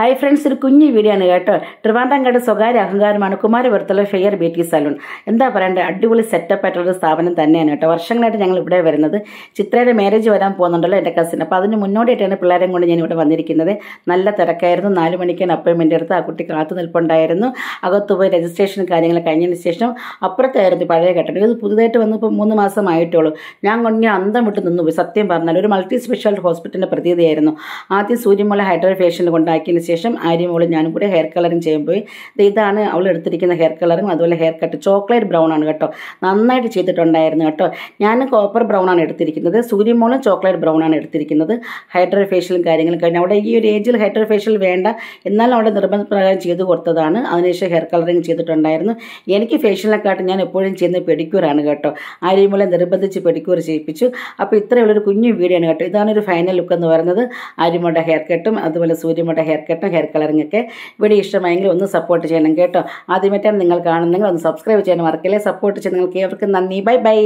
hi friends ഒരു കുഞ്ഞു video ആണ് കേട്ടോ ട്രിവാൻഡ്രങ്കട് സ്വകാര്യ അഹങ്കാരമാണ് കുമാരപുരത്തുള്ള ഫെയർ ബ്യൂട്ടി സലൂൺ എന്താ പറയണ്ടേ അടിപൊളി സെറ്റപ്പ് ആയിട്ടുള്ള സ്ഥാപനം തന്നെയാണ് കേട്ടോ വർഷങ്ങളായിട്ട് ഞങ്ങൾ ഇവിടെ വരുന്നത് ചിത്രയുടെ മാരേജ് വരാൻ പോകുന്നുണ്ടല്ലോ എൻ്റെ കസിൻ അപ്പോൾ അതിന് മുന്നോടിയായിട്ടാണ് പിള്ളേരെ കൊണ്ട് ഞാൻ ഇവിടെ വന്നിരിക്കുന്നത് നല്ല തിരക്കായിരുന്നു നാല് മണിക്കാണ് അപ്പോയിൻമെൻ്റ് എടുത്ത് ആ കുട്ടി കാത്തു നിൽപ്പുണ്ടായിരുന്നു അകത്ത് പോയി രജിസ്ട്രേഷൻ കാര്യങ്ങൾ കഴിഞ്ഞതിന് ശേഷം അപ്പുറത്തായിരുന്നു പഴയ ഘട്ടം ഇത് പുതുതായിട്ട് വന്നപ്പോൾ മൂന്ന് മാസം ആയിട്ടുള്ളൂ ഞാൻ കൊണ്ട് അന്തം വിട്ട് നിന്നുപോയി സത്യം പറഞ്ഞാൽ ഒരു മൾട്ടി സ്പെഷ്യാലിറ്റി ഹോസ്പിറ്റലിൻ്റെ പ്രതീതിയായിരുന്നു ആദ്യം സൂര്യമുള്ള ഹൈഡ്രോ ഫേഷ്യൽ കൊണ്ടാക്കിയതിന് ശേഷം ആര്യമോളും ഞാനും കൂടി ഹെയർ കളറിങ് ചെയ്യുമ്പോൾ ഇതാണ് അവൾ എടുത്തിരിക്കുന്ന ഹെയർ കളറും അതുപോലെ ഹെയർ കട്ട് ചോക്ലേറ്റ് ബ്രൗൺ ആണ് കേട്ടോ നന്നായിട്ട് ചെയ്തിട്ടുണ്ടായിരുന്നു കേട്ടോ ഞാൻ കോപ്പർ ബ്രൗൺ ആണ് എടുത്തിരിക്കുന്നത് സൂര്യമോളും ചോക്ലേറ്റ് ബ്രൗൺ ആണ് എടുത്തിരിക്കുന്നത് ഹൈഡ്രോ ഫേഷ്യലും കാര്യങ്ങളും കഴിഞ്ഞ് അവിടെ ഈ ഒരു ഏജിൽ ഹൈഡ്രോ ഫേഷ്യൽ വേണ്ട എന്നാലും അവിടെ നിർബന്ധപ്രകാരം ചെയ്തു കൊടുത്തതാണ് അതിനുശേഷം ഹെയർ കളറിങ് ചെയ്തിട്ടുണ്ടായിരുന്നു എനിക്ക് ഫേഷ്യലിനെക്കാട്ടും ഞാൻ എപ്പോഴും ചെയ്യുന്ന പെഡിക്യൂറാണ് കേട്ടോ ആര്യമോളെ നിർബന്ധിച്ച് പെഡിക്യൂർ ചെയ്യിപ്പിച്ചു അപ്പോൾ ഇത്രയുള്ളൊരു കുഞ്ഞു വീഡിയോ ആണ് കേട്ടോ ഇതാണ് ഒരു ഫൈനൽ ലുക്ക് എന്ന് പറയുന്നത് ആര്യമോളുടെ ഹെയർ കട്ടും അതുപോലെ സൂര്യമോളുടെ ഹെയർ കേട്ടോ ഹെയർ കളറിങ്ങൊക്കെ വീഡിയോ ഇഷ്ടമായെങ്കിൽ ഒന്ന് സപ്പോർട്ട് ചെയ്യണം കേട്ടോ ആദ്യമായിട്ടാണ് നിങ്ങൾ കാണുന്നെങ്കിൽ ഒന്ന് സബ്സ്ക്രൈബ് ചെയ്യാൻ മറക്കില്ലേ സപ്പോർട്ട് ചെയ്ത് നിങ്ങൾക്ക് ഏവർക്കും നന്ദി ബൈ ബൈ